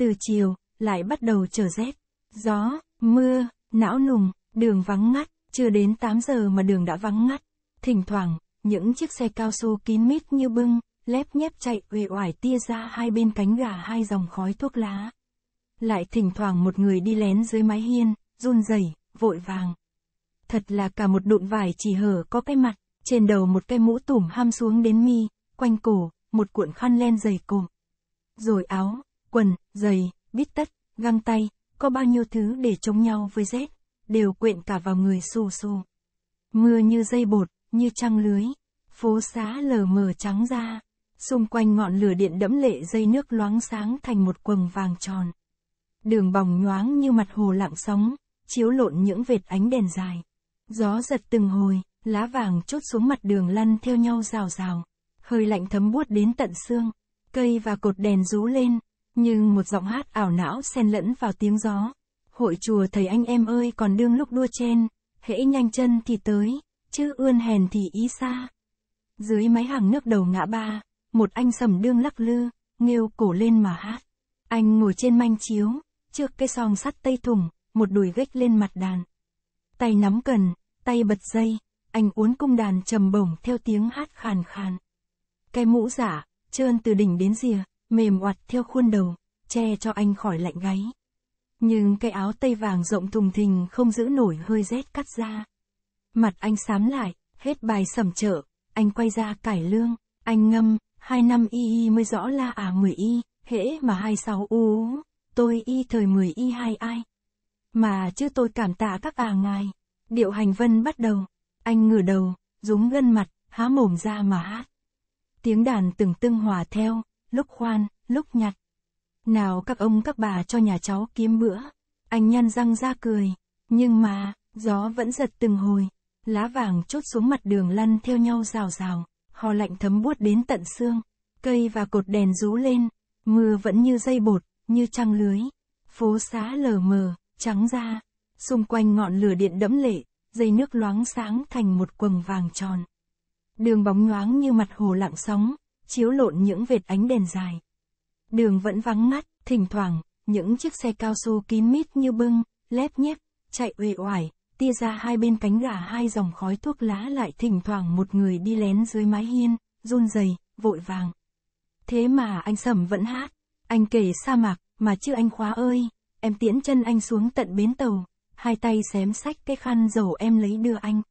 từ chiều, lại bắt đầu trở rét. Gió, mưa, não nùng, đường vắng ngắt, chưa đến 8 giờ mà đường đã vắng ngắt. Thỉnh thoảng, những chiếc xe cao su kín mít như bưng, lép nhép chạy uể oải tia ra hai bên cánh gà hai dòng khói thuốc lá. Lại thỉnh thoảng một người đi lén dưới mái hiên, run rẩy, vội vàng. Thật là cả một đụn vải chỉ hở có cái mặt, trên đầu một cái mũ tủm ham xuống đến mi, quanh cổ, một cuộn khăn len dày cộm. Rồi áo, quần, giày, bít tất, găng tay, có bao nhiêu thứ để chống nhau với rét, đều quyện cả vào người xù xù. Mưa như dây bột, như trăng lưới, phố xá lờ mờ trắng ra, xung quanh ngọn lửa điện đẫm lệ dây nước loáng sáng thành một quầng vàng tròn. Đường bòng nhoáng như mặt hồ lặng sóng, chiếu lộn những vệt ánh đèn dài. Gió giật từng hồi, lá vàng chốt xuống mặt đường lăn theo nhau rào rào. Hơi lạnh thấm buốt đến tận xương, cây và cột đèn rú lên, nhưng một giọng hát ảo não xen lẫn vào tiếng gió. Hội chùa thầy anh em ơi còn đương lúc đua chen, hễ nhanh chân thì tới, chứ ươn hèn thì ý xa. Dưới mái hàng nước đầu ngã ba, một anh sầm đương lắc lư, nghêu cổ lên mà hát. Anh ngồi trên manh chiếu, trước cây song sắt tây thùng, một đùi gách lên mặt đàn. Tay nắm cần, tay bật dây, anh uốn cung đàn trầm bổng theo tiếng hát khàn khàn. Cái mũ giả, trơn từ đỉnh đến rìa, mềm oặt theo khuôn đầu, che cho anh khỏi lạnh gáy. Nhưng cái áo tây vàng rộng thùng thình không giữ nổi hơi rét cắt ra. Mặt anh xám lại, hết bài sẩm trợ, anh quay ra cải lương, anh ngâm, hai năm y y mới rõ là à mười y, hễ mà hai sáu u, tôi y thời mười y hai ai. Mà chứ tôi cảm tạ các à ngài. Điệu hành vân bắt đầu, anh ngửa đầu, rúng gân mặt, há mồm ra mà hát. Tiếng đàn từng tưng hòa theo, lúc khoan, lúc nhặt. Nào các ông các bà cho nhà cháu kiếm bữa. Anh nhăn răng ra cười. Nhưng mà, gió vẫn giật từng hồi. Lá vàng chốt xuống mặt đường lăn theo nhau rào rào. hò lạnh thấm buốt đến tận xương. Cây và cột đèn rú lên. Mưa vẫn như dây bột, như trăng lưới. Phố xá lờ mờ, trắng ra. Xung quanh ngọn lửa điện đẫm lệ, dây nước loáng sáng thành một quầng vàng tròn. Đường bóng nhoáng như mặt hồ lặng sóng, chiếu lộn những vệt ánh đèn dài. Đường vẫn vắng ngắt, thỉnh thoảng, những chiếc xe cao su kín mít như bưng, lép nhép, chạy uể oải, tia ra hai bên cánh gà hai dòng khói thuốc lá lại thỉnh thoảng một người đi lén dưới mái hiên, run rẩy, vội vàng. Thế mà anh Sầm vẫn hát, anh kể sa mạc, mà chứ anh khóa ơi, em tiễn chân anh xuống tận bến tàu, hai tay xém sách cái khăn dầu em lấy đưa anh.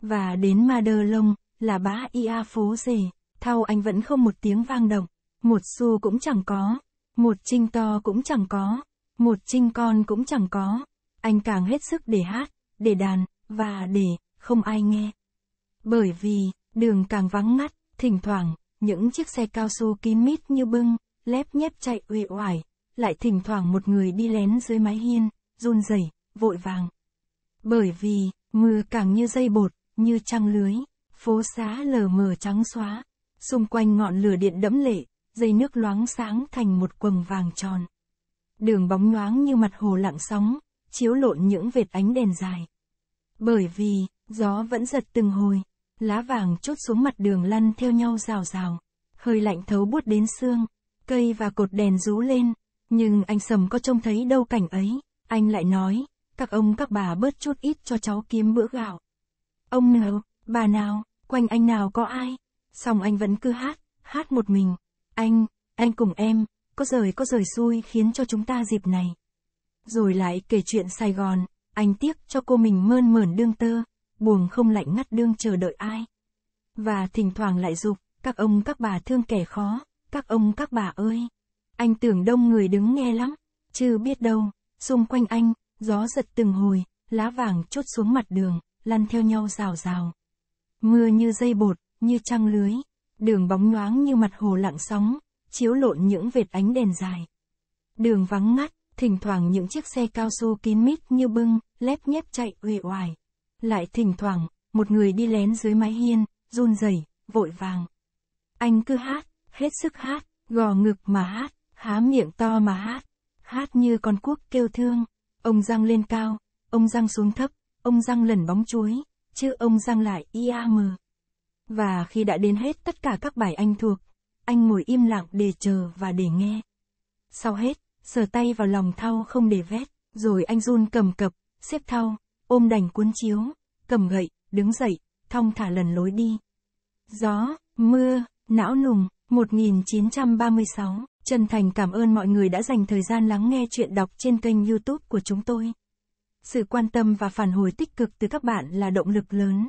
Và đến ma đơ lông, là bá ia phố rể thao anh vẫn không một tiếng vang động, một xu cũng chẳng có, một trinh to cũng chẳng có, một trinh con cũng chẳng có, anh càng hết sức để hát, để đàn, và để, không ai nghe. Bởi vì, đường càng vắng ngắt, thỉnh thoảng, những chiếc xe cao su kín mít như bưng, lép nhép chạy uể oải, lại thỉnh thoảng một người đi lén dưới mái hiên, run rẩy, vội vàng. Bởi vì, mưa càng như dây bột, như trăng lưới, phố xá lờ mờ trắng xóa, Xung quanh ngọn lửa điện đẫm lệ, dây nước loáng sáng thành một quầng vàng tròn. Đường bóng loáng như mặt hồ lặng sóng, chiếu lộn những vệt ánh đèn dài. Bởi vì, gió vẫn giật từng hồi, lá vàng chốt xuống mặt đường lăn theo nhau rào rào. Hơi lạnh thấu buốt đến xương, cây và cột đèn rú lên, nhưng anh Sầm có trông thấy đâu cảnh ấy, anh lại nói, các ông các bà bớt chút ít cho cháu kiếm bữa gạo. Ông nào, bà nào, quanh anh nào có ai? xong anh vẫn cứ hát, hát một mình. Anh, anh cùng em, có rời có rời xui khiến cho chúng ta dịp này. Rồi lại kể chuyện Sài Gòn, anh tiếc cho cô mình mơn mởn đương tơ, buồn không lạnh ngắt đương chờ đợi ai. Và thỉnh thoảng lại dục, các ông các bà thương kẻ khó, các ông các bà ơi. Anh tưởng đông người đứng nghe lắm, chứ biết đâu, xung quanh anh, gió giật từng hồi, lá vàng chốt xuống mặt đường, lăn theo nhau rào rào. Mưa như dây bột, như trăng lưới, đường bóng nhoáng như mặt hồ lặng sóng, chiếu lộn những vệt ánh đèn dài. Đường vắng ngắt, thỉnh thoảng những chiếc xe cao su kín mít như bưng, lép nhép chạy uể oải. Lại thỉnh thoảng, một người đi lén dưới mái hiên, run rẩy, vội vàng. Anh cứ hát, hết sức hát, gò ngực mà hát, há miệng to mà hát, hát như con cuốc kêu thương. Ông răng lên cao, ông răng xuống thấp, ông răng lần bóng chuối, chứ ông răng lại ia mờ. Và khi đã đến hết tất cả các bài anh thuộc, anh ngồi im lặng để chờ và để nghe. Sau hết, sờ tay vào lòng thau không để vét, rồi anh run cầm cập, xếp thau, ôm đành cuốn chiếu, cầm gậy, đứng dậy, thong thả lần lối đi. Gió, mưa, não nùng, 1936, chân thành cảm ơn mọi người đã dành thời gian lắng nghe chuyện đọc trên kênh youtube của chúng tôi. Sự quan tâm và phản hồi tích cực từ các bạn là động lực lớn